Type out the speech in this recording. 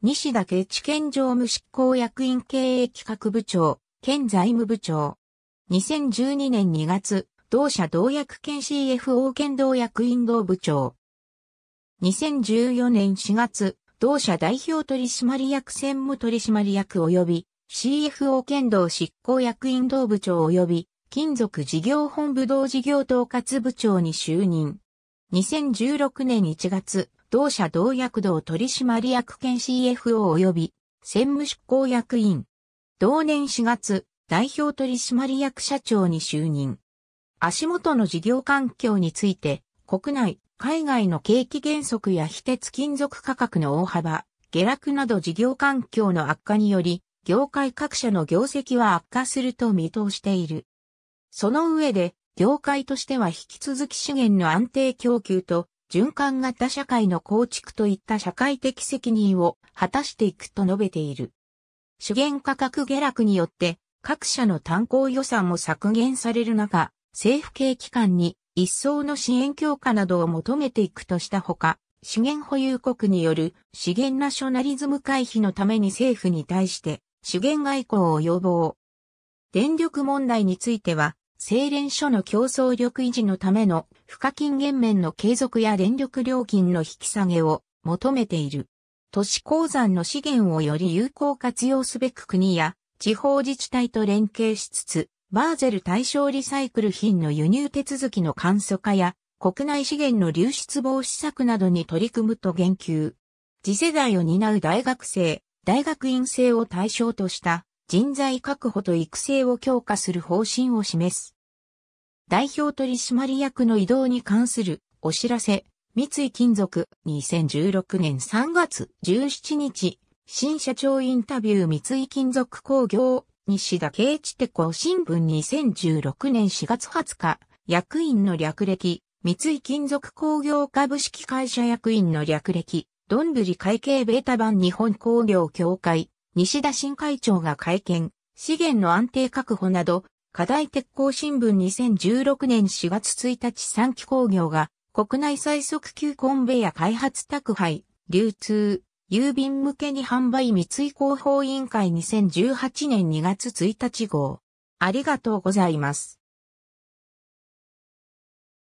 西田家知県常務執行役員経営企画部長、県財務部長。2012年2月、同社同役県 CFO 県同役員同部長。2014年4月、同社代表取締役専務取締役及び CFO 県道執行役員同部長及び金属事業本部同事業統括部長に就任。2016年1月、同社同役同取締役兼 CFO 及び専務執行役員。同年4月、代表取締役社長に就任。足元の事業環境について、国内、海外の景気減速や非鉄金属価格の大幅、下落など事業環境の悪化により、業界各社の業績は悪化すると見通している。その上で、業界としては引き続き資源の安定供給と循環型社会の構築といった社会的責任を果たしていくと述べている。資源価格下落によって各社の炭鉱予算も削減される中、政府系機関に一層の支援強化などを求めていくとしたほか、資源保有国による資源ナショナリズム回避のために政府に対して資源外交を要望。電力問題については精錬所の競争力維持のための賦課金減免の継続や電力料金の引き下げを求めている。都市鉱山の資源をより有効活用すべく国や地方自治体と連携しつつ、バーゼル対象リサイクル品の輸入手続きの簡素化や国内資源の流出防止策などに取り組むと言及。次世代を担う大学生、大学院生を対象とした人材確保と育成を強化する方針を示す。代表取締役の移動に関するお知らせ、三井金属2016年3月17日、新社長インタビュー三井金属工業西田圭一テコ新聞2016年4月20日、役員の略歴、三井金属工業株式会社役員の略歴、どんぶり会計ベータ版日本工業協会、西田新会長が会見、資源の安定確保など、課題鉄鋼新聞2016年4月1日3期工業が国内最速級コンベヤ開発宅配、流通、郵便向けに販売三井広報委員会2018年2月1日号。ありがとうございます。